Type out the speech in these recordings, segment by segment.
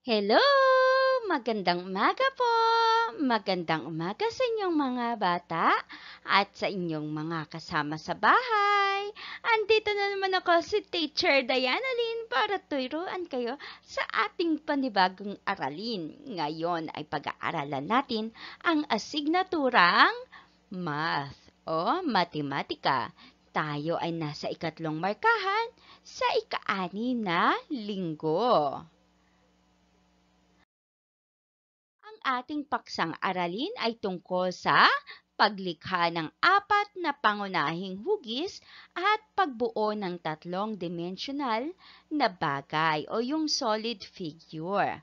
Hello! Magandang umaga po! Magandang umaga sa inyong mga bata at sa inyong mga kasama sa bahay. Andito na naman ako si Teacher Diana Lynn para turuan kayo sa ating panibagong aralin. Ngayon ay pag-aaralan natin ang asignaturang Math o Matematika. Tayo ay nasa ikatlong markahan sa ika na linggo. ating paksang aralin ay tungkol sa paglikha ng apat na pangunahing hugis at pagbuo ng tatlong dimensional na bagay o yung solid figure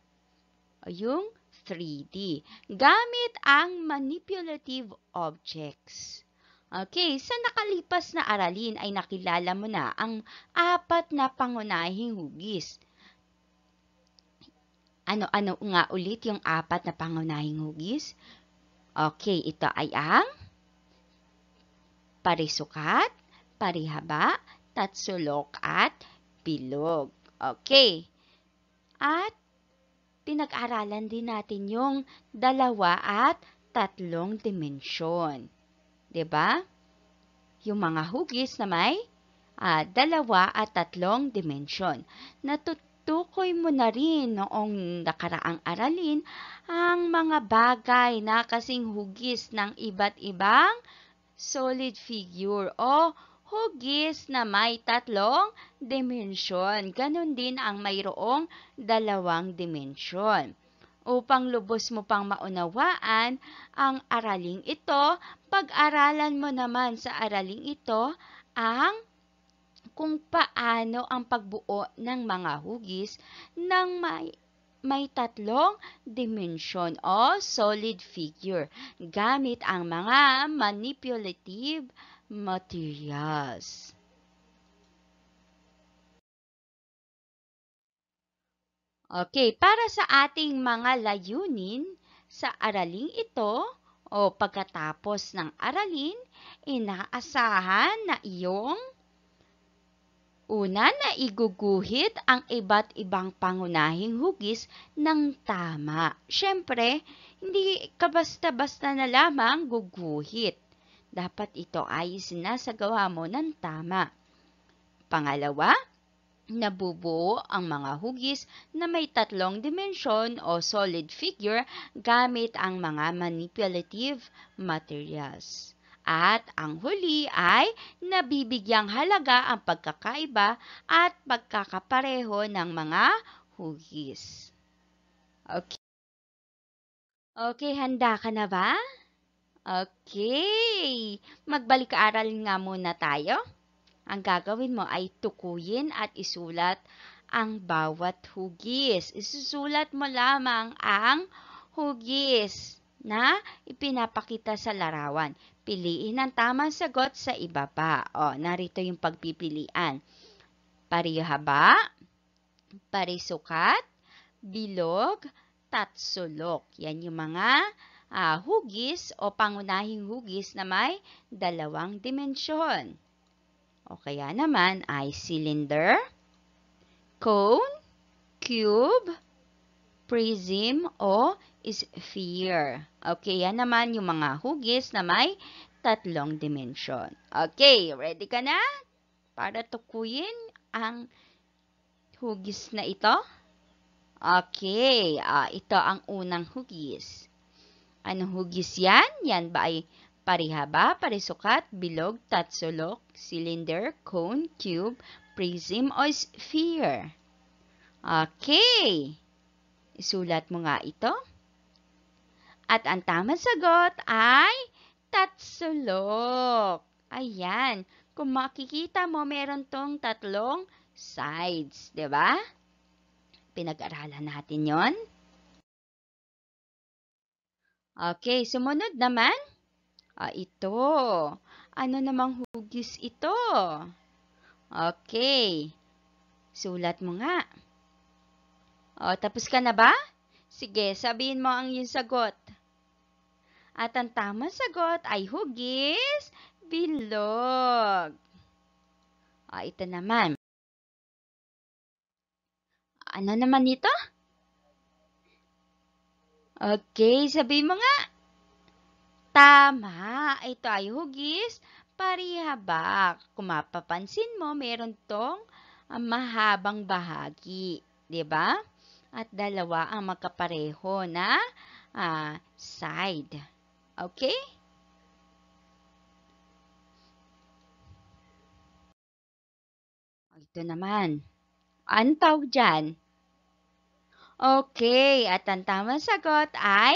o yung 3D gamit ang manipulative objects. Okay, sa nakalipas na aralin ay nakilala mo na ang apat na pangunahing hugis ano-ano nga ulit yung apat na pangunahing hugis? Okay, ito ay ang parisukat, parihaba, tatsulok, at bilog. Okay. At pinag-aralan din natin yung dalawa at tatlong dimensyon. ba? Diba? Yung mga hugis na may uh, dalawa at tatlong dimensyon. Natut Tukoy mo na rin noong nakaraang aralin ang mga bagay na kasing hugis ng iba't ibang solid figure o hugis na may tatlong dimensyon. Ganon din ang mayroong dalawang dimensyon. Upang lubos mo pang maunawaan ang araling ito, pag-aralan mo naman sa araling ito ang kung paano ang pagbuo ng mga hugis ng may may tatlong dimension o solid figure gamit ang mga manipulative materials. Okay, para sa ating mga layunin sa araling ito o pagkatapos ng aralin, inaasahan na iyong Una na iguguhit ang iba't ibang pangunahing hugis ng tama. Siyempre, hindi kabasta basta-basta na lamang guguhit. Dapat ito ay sinasagawa mo ng tama. Pangalawa, nabubuo ang mga hugis na may tatlong dimensyon o solid figure gamit ang mga manipulative materials. At ang huli ay nabibigyang halaga ang pagkakaiba at pagkakapareho ng mga hugis. Okay. Okay, handa ka na ba? Okay. Magbalik-aral nga muna tayo. Ang gagawin mo ay tukuyin at isulat ang bawat hugis. Isusulat mo lamang ang hugis na ipinapakita sa larawan. Piliin ang tamang sagot sa iba pa. O, narito yung pagpipilian. Parihaba, parisukat, bilog, tatsulok. Yan yung mga uh, hugis o pangunahing hugis na may dalawang dimensyon. O kaya naman ay cylinder, cone, cube, prism o sphere. Okay, yan naman yung mga hugis na may tatlong dimension. Okay, ready ka na? Para tukuyin ang hugis na ito? Okay, ah, ito ang unang hugis. Ano hugis yan? Yan ba ay parihaba, parisukat, bilog, tatsulok, cylinder, cone, cube, prism, o sphere? Okay. Isulat mo nga ito. At ang tamang sagot ay tatsulok. Ayan, kung makikita mo, meron tong tatlong sides, di ba? Pinag-aralan natin yon. Okay, sumunod naman. Ah, ito. Ano namang hugis ito? Okay. Sulat mo nga. O, tapos ka na ba? Sige, sabihin mo ang iyong sagot. At ang tamang sagot ay hugis, bilog. O, ito naman. Ano naman ito? Okay, sabihin mo nga. Tama, ito ay hugis, parihabak. Kung mapapansin mo, meron tong ah, mahabang bahagi. ba? Diba? at dalawa ang magkapareho na uh, side. Okay? Ito naman. Ang tawag dyan? Okay, at ang tamang sagot ay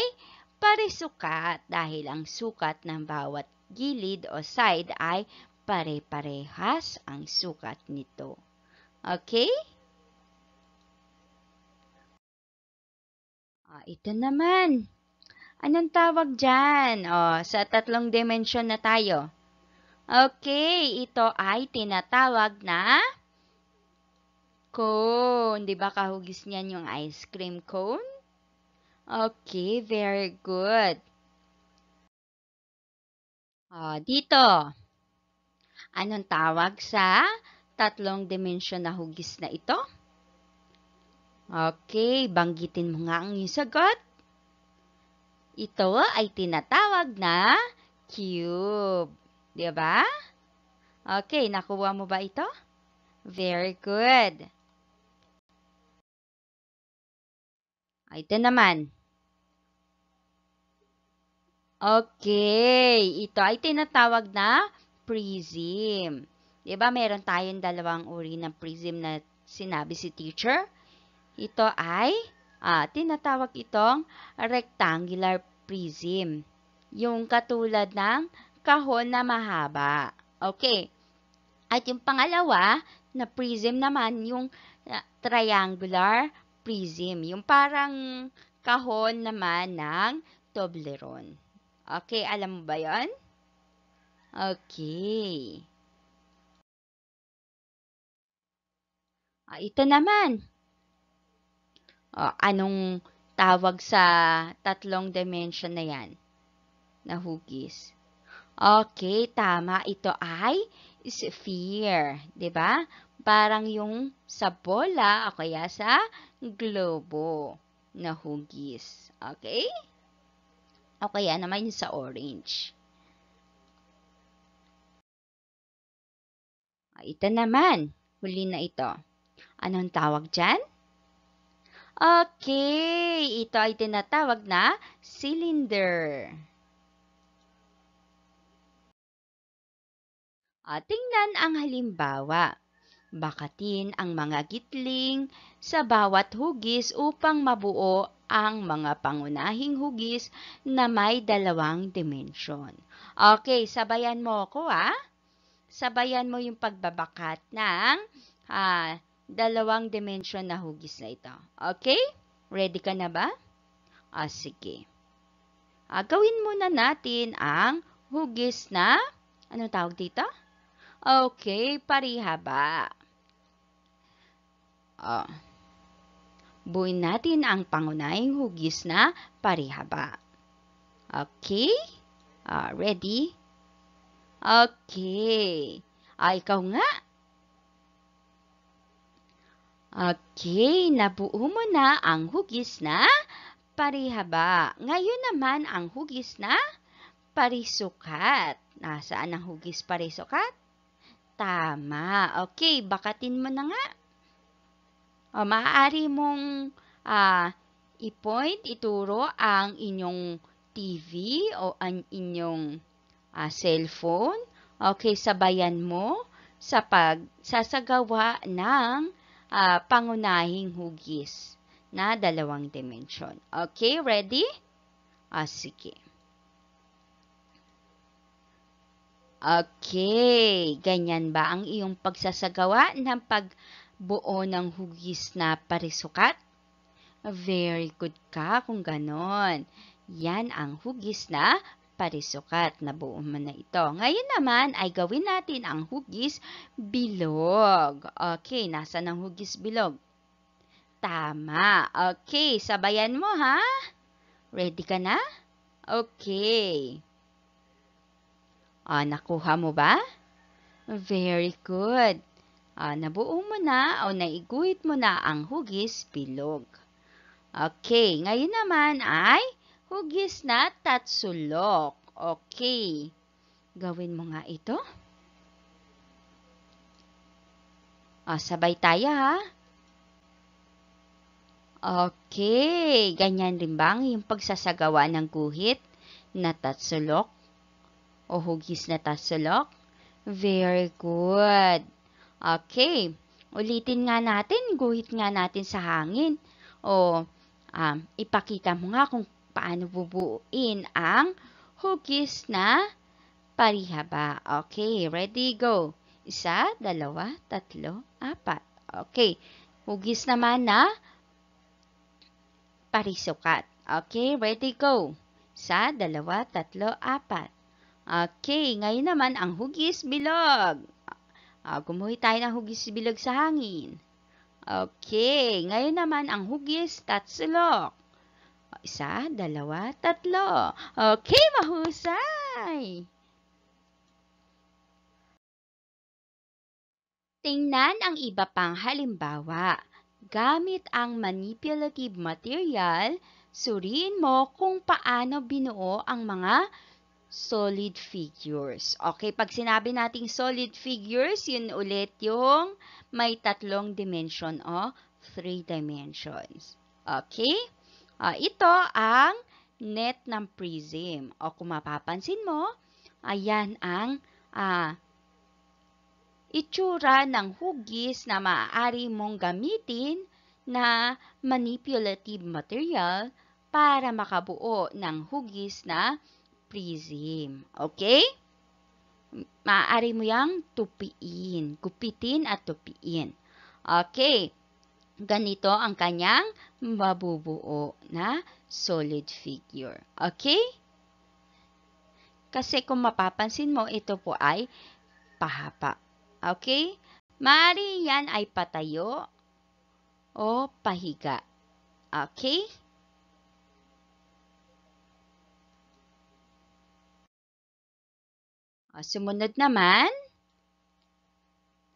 parisukat dahil ang sukat ng bawat gilid o side ay pare-parehas ang sukat nito. Okay? Ah, ito naman. Anong tawag dyan? Oh, sa tatlong dimension na tayo. Okay, ito ay tinatawag na cone. Di ba kahugis niyan yung ice cream cone? Okay, very good. O, ah, dito. Anong tawag sa tatlong dimension na hugis na ito? Okay, banggitin mo nga ang iyong sagot. Ito ay tinatawag na cube. Di ba? Okay, nakuha mo ba ito? Very good. Ah, ito naman. Okay, ito ay tinatawag na prism. 'Di ba meron tayong dalawang uri ng prism na sinabi si teacher? Ito ay ah, tinatawag itong rectangular prism. Yung katulad ng kahon na mahaba. Okay. At yung pangalawa na prism naman, yung ah, triangular prism. Yung parang kahon naman ng Toblerone. Okay, alam mo ba yon? Okay. Ah, ito naman, uh, anong tawag sa tatlong dimension na yan na hugis. Okay, tama. Ito ay sphere, 'di ba? Parang yung sa bola o kaya sa globo na hugis. Okay? O kaya naman sa orange. Ito naman, huli na ito. Anong tawag dyan? Okay, ito ay tinatawag na cylinder. O, tingnan ang halimbawa. Bakatin ang mga gitling sa bawat hugis upang mabuo ang mga pangunahing hugis na may dalawang dimension. Okay, sabayan mo ako ah. Sabayan mo yung pagbabakat ng ah, dalawang dimension na hugis na ito. Okay? Ready ka na ba? Ah, sige. Ah, gawin muna natin ang hugis na, ano tawag dito? Okay, parihaba. Oh. Ah, Buin natin ang pangunahing hugis na parihaba. Okay? Ah, ready? Okay. Ah, ikaw nga. Okay, nabuo mo na ang hugis na parihaba. Ngayon naman ang hugis na parisukat. Nasaan ang hugis parisukat? Tama. Okay, bakatin mo na nga. O, maaari mong uh, i-point, ituro ang inyong TV o ang inyong uh, cellphone. Okay, sabayan mo sa pag sasagawa ng uh, pangunahing hugis na dalawang dimension. Okay, ready? Ah, sige. Okay, ganyan ba ang iyong pagsasagawa ng pagbuo ng hugis na parisukat? Very good ka kung ganon. Yan ang hugis na parisukat na buo mo na ito. Ngayon naman ay gawin natin ang hugis bilog. Okay, nasa ng hugis bilog? Tama. Okay, sabayan mo ha. Ready ka na? Okay. Ah, nakuha mo ba? Very good. Ah, nabuo mo na o naiguhit mo na ang hugis bilog. Okay, ngayon naman ay Hugis na tatsulok. Okay. Gawin mo nga ito. O, ah, sabay tayo ha. Okay. Ganyan din bang yung pagsasagawa ng guhit na tatsulok? O hugis na tatsulok? Very good. Okay. Ulitin nga natin. Guhit nga natin sa hangin. O, um, ipakita mo nga kung paano bubuuin ang hugis na parihaba. Okay, ready, go. Isa, dalawa, tatlo, apat. Okay, hugis naman na parisukat. Okay, ready, go. Isa, dalawa, tatlo, apat. Okay, ngayon naman ang hugis bilog. Uh, ah, gumuhi tayo ng hugis bilog sa hangin. Okay, ngayon naman ang hugis tatsulok. Isa, dalawa, tatlo. Okay, mahusay! Tingnan ang iba pang halimbawa. Gamit ang manipulative material, suriin mo kung paano binuo ang mga solid figures. Okay, pag sinabi nating solid figures, yun ulit yung may tatlong dimension o three dimensions. Okay? Uh, ito ang net ng prism. O kung mapapansin mo, ayan ang uh, itsura ng hugis na maaari mong gamitin na manipulative material para makabuo ng hugis na prism. Okay? Maaari mo yang tupiin, gupitin at tupiin. Okay. Ganito ang kanyang mabubuo na solid figure. Okay? Kasi kung mapapansin mo, ito po ay pahapa. Okay? Maari yan ay patayo o pahiga. Okay? O, sumunod naman,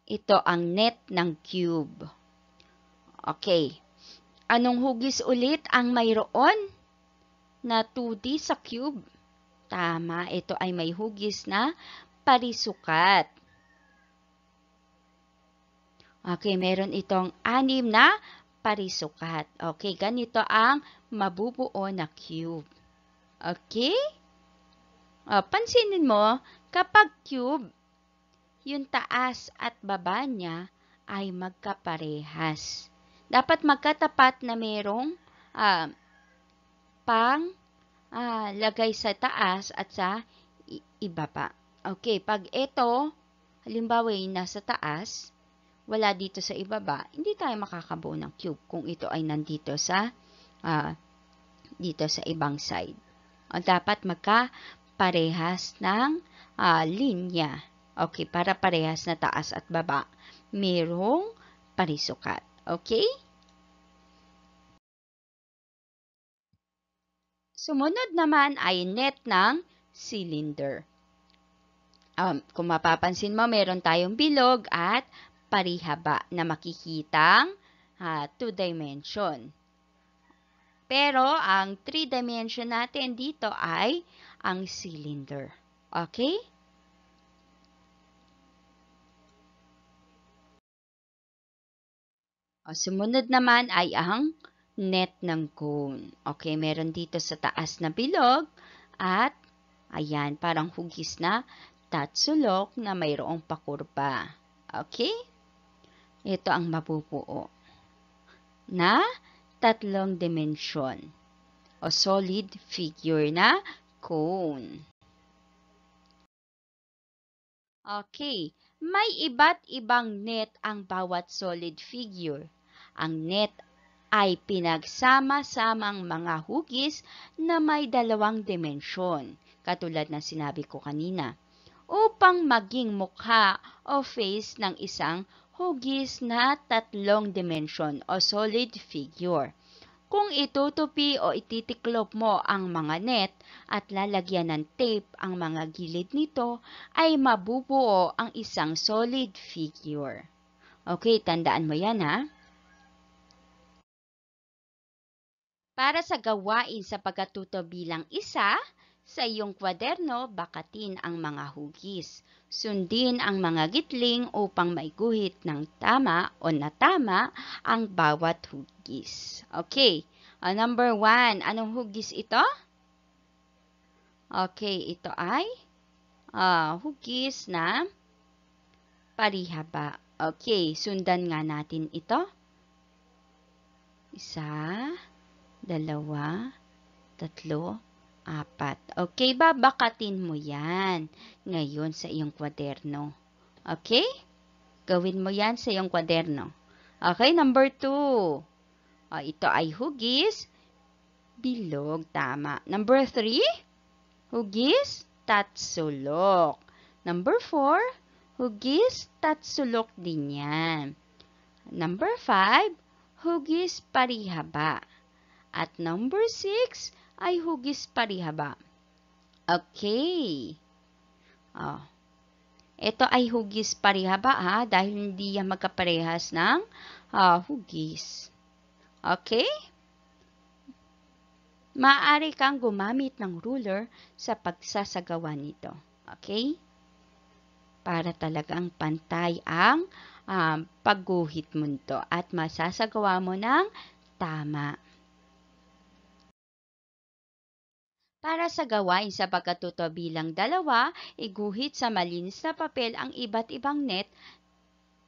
ito ang net ng cube. Okay. Anong hugis ulit ang mayroon na 2D sa cube? Tama, ito ay may hugis na parisukat. Okay, meron itong anim na parisukat. Okay, ganito ang mabubuo na cube. Okay? O, oh, pansinin mo, kapag cube, yung taas at baba niya ay magkaparehas. Dapat magkatapat na merong uh, pang uh, lagay sa taas at sa iba pa. Okay, pag ito, halimbawa yung nasa taas, wala dito sa ibaba, hindi tayo makakabuo ng cube kung ito ay nandito sa uh, dito sa ibang side. O, dapat magkaparehas ng uh, linya. Okay, para parehas na taas at baba. Merong parisukat. Okay? Sumunod naman ay net ng cylinder. Um, kung mapapansin mo, meron tayong bilog at parihaba na makikitang uh, two dimension. Pero ang three dimension natin dito ay ang cylinder. Okay? O, sumunod naman ay ang net ng cone. Okay, meron dito sa taas na bilog at ayan, parang hugis na tatsulok na mayroong pakurba. Okay? Ito ang mabubuo na tatlong dimension o solid figure na cone. Okay, may iba't ibang net ang bawat solid figure. Ang net ay pinagsama-samang mga hugis na may dalawang dimensyon, katulad ng sinabi ko kanina, upang maging mukha o face ng isang hugis na tatlong dimensyon o solid figure. Kung itutupi o ititiklop mo ang mga net at lalagyan ng tape ang mga gilid nito, ay mabubuo ang isang solid figure. Okay, tandaan mo yan ha. para sa gawain sa pagkatuto bilang isa, sa iyong kwaderno, bakatin ang mga hugis. Sundin ang mga gitling upang maiguhit ng tama o natama ang bawat hugis. Okay, uh, number one, anong hugis ito? Okay, ito ay uh, hugis na parihaba. Okay, sundan nga natin ito. Isa, dalawa, tatlo, apat. Okay, babakatin mo yan ngayon sa iyong kwaderno. Okay? Gawin mo yan sa iyong kwaderno. Okay, number two. O, ah, ito ay hugis, bilog, tama. Number three, hugis, tatsulok. Number four, hugis, tatsulok din yan. Number five, hugis, parihaba. At number 6 ay hugis parihaba. Okay. Oh. Ito ay hugis parihaba ha dahil hindi yan magkaparehas ng uh, hugis. Okay? Maaari kang gumamit ng ruler sa pagsasagawa nito. Okay? Para talagang pantay ang um, pagguhit mo nito at masasagawa mo ng tama. Para sa gawain sa pagkatuto bilang dalawa, iguhit sa malinis na papel ang iba't ibang net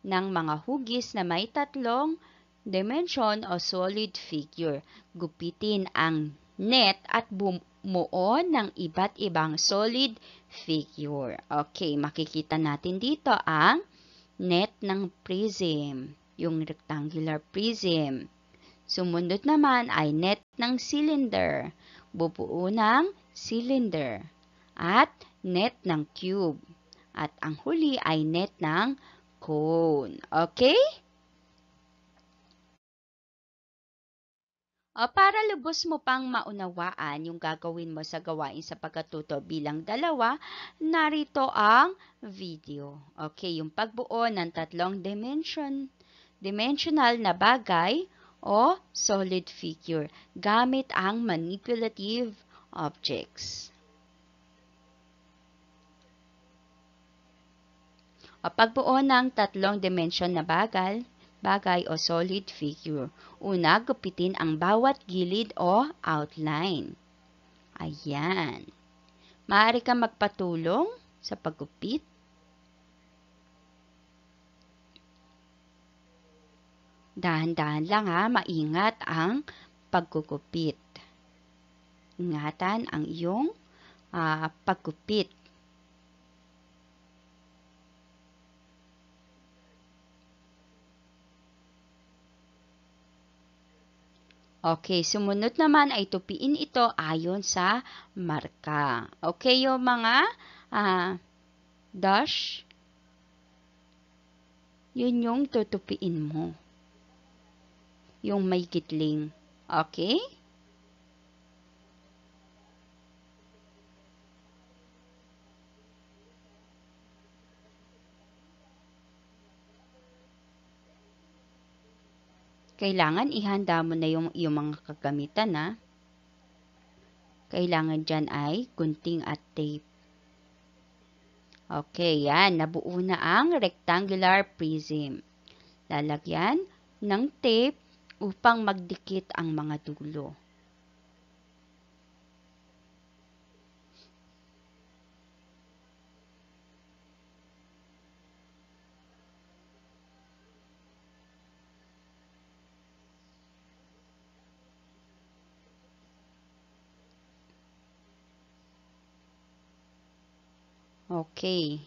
ng mga hugis na may tatlong dimension o solid figure. Gupitin ang net at bumuo ng iba't ibang solid figure. Okay, makikita natin dito ang net ng prism, yung rectangular prism. Sumunod naman ay net ng cylinder bubuo ng cylinder at net ng cube. At ang huli ay net ng cone. Okay? O para lubos mo pang maunawaan yung gagawin mo sa gawain sa pagkatuto bilang dalawa, narito ang video. Okay, yung pagbuo ng tatlong dimension, dimensional na bagay o solid figure gamit ang manipulative objects. O pagbuo ng tatlong dimension na bagay, bagay o solid figure. Una, gupitin ang bawat gilid o outline. Ayan. Maaari ka magpatulong sa paggupit Dahan-dahan lang ha, maingat ang pagkukupit. Ingatan ang iyong uh, pagkupit. Okay, sumunod naman ay tupiin ito ayon sa marka. Okay, yung mga uh, dash, yun yung tutupiin mo yung may kitling. Okay? Kailangan ihanda mo na yung, yung mga kagamitan na. Kailangan dyan ay gunting at tape. Okay, yan. Nabuo na ang rectangular prism. Lalagyan ng tape upang magdikit ang mga dulo. Okay.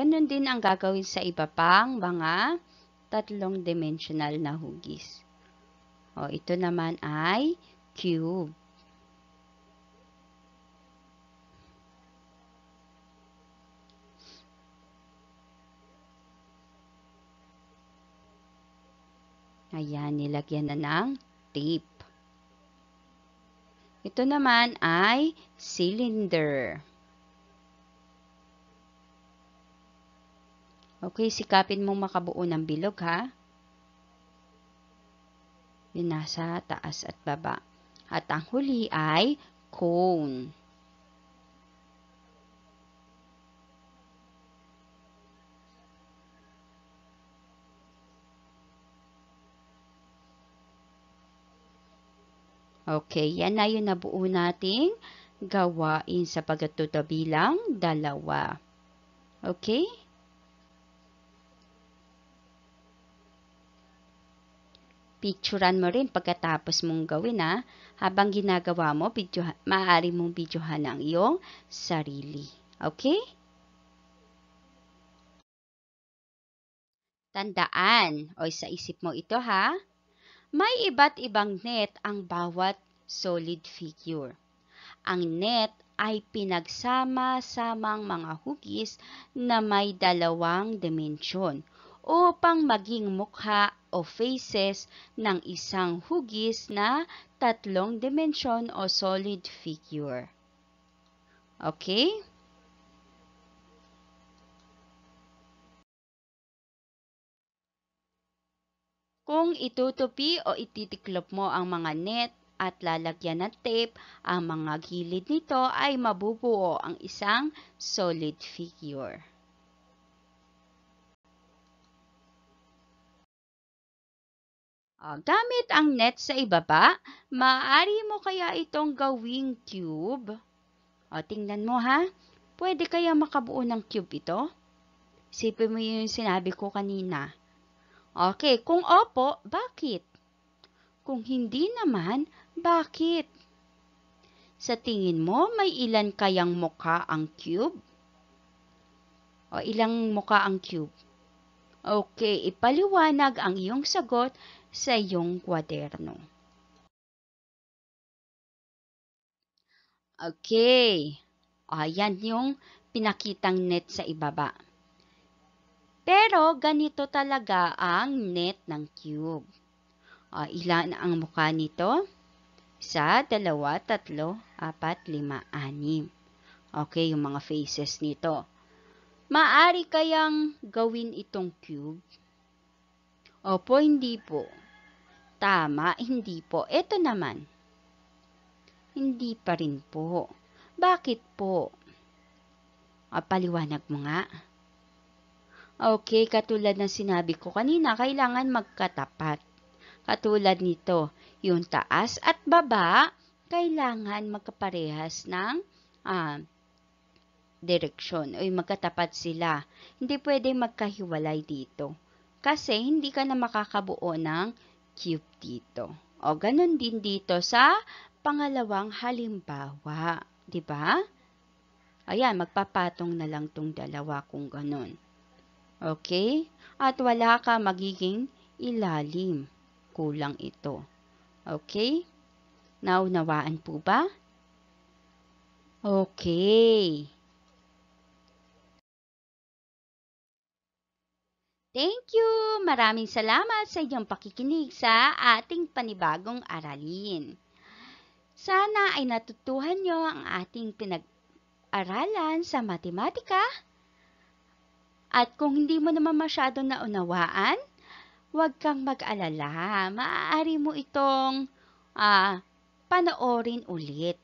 Ganon din ang gagawin sa iba pang mga tatlong dimensional na hugis. O, ito naman ay cube. Ayan, nilagyan na ng tape. Ito naman ay cylinder. Okay, sikapin mong makabuo ng bilog ha. Yun nasa taas at baba. At ang huli ay cone. Okay, yan na yung nabuo nating gawain sa pagkatuto bilang dalawa. Okay? Picturean mo rin pagkatapos mong gawin ha. Habang ginagawa mo, video, maaari mong videohan ang iyong sarili. Okay? Tandaan, o sa isip mo ito ha, may iba't ibang net ang bawat solid figure. Ang net ay pinagsama-samang mga hugis na may dalawang dimensyon upang maging mukha o faces ng isang hugis na tatlong dimension o solid figure. Okay? Kung itutupi o ititiklop mo ang mga net at lalagyan ng tape ang mga gilid nito ay mabubuo ang isang solid figure. Uh, gamit ang net sa ibaba, maaari mo kaya itong gawing cube. O, tingnan mo ha. Pwede kaya makabuo ng cube ito? Isipin mo yun yung sinabi ko kanina. Okay, kung opo, bakit? Kung hindi naman, bakit? Sa tingin mo, may ilan kayang mukha ang cube? O ilang mukha ang cube? Okay, ipaliwanag ang iyong sagot sa iyong kwaderno. Okay. Ayan yung pinakitang net sa ibaba. Pero ganito talaga ang net ng cube. Uh, ilan ang mukha nito? Sa 2, 3, 4, 5, 6. Okay, yung mga faces nito. Maari kayang gawin itong cube Opo, hindi po. Tama, hindi po. Ito naman. Hindi pa rin po. Bakit po? O, ah, paliwanag mo nga. Okay, katulad ng sinabi ko kanina, kailangan magkatapat. Katulad nito, yung taas at baba, kailangan magkaparehas ng uh, direksyon o magkatapat sila. Hindi pwede magkahiwalay dito kasi hindi ka na makakabuo ng cube dito. O, ganun din dito sa pangalawang halimbawa. 'di ba? Diba? Ayan, magpapatong na lang tong dalawa kung ganun. Okay? At wala ka magiging ilalim. Kulang ito. Okay? Naunawaan po ba? Okay. Thank you! Maraming salamat sa iyong pakikinig sa ating panibagong aralin. Sana ay natutuhan nyo ang ating pinag-aralan sa matematika. At kung hindi mo naman masyado naunawaan, huwag kang mag-alala. Maaari mo itong uh, panoorin ulit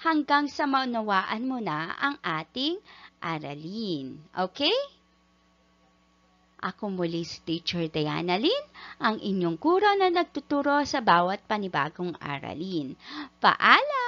hanggang sa maunawaan mo na ang ating aralin. Okay? Ako muli si Teacher Diana Lynn, ang inyong guro na nagtuturo sa bawat panibagong aralin. Paalam!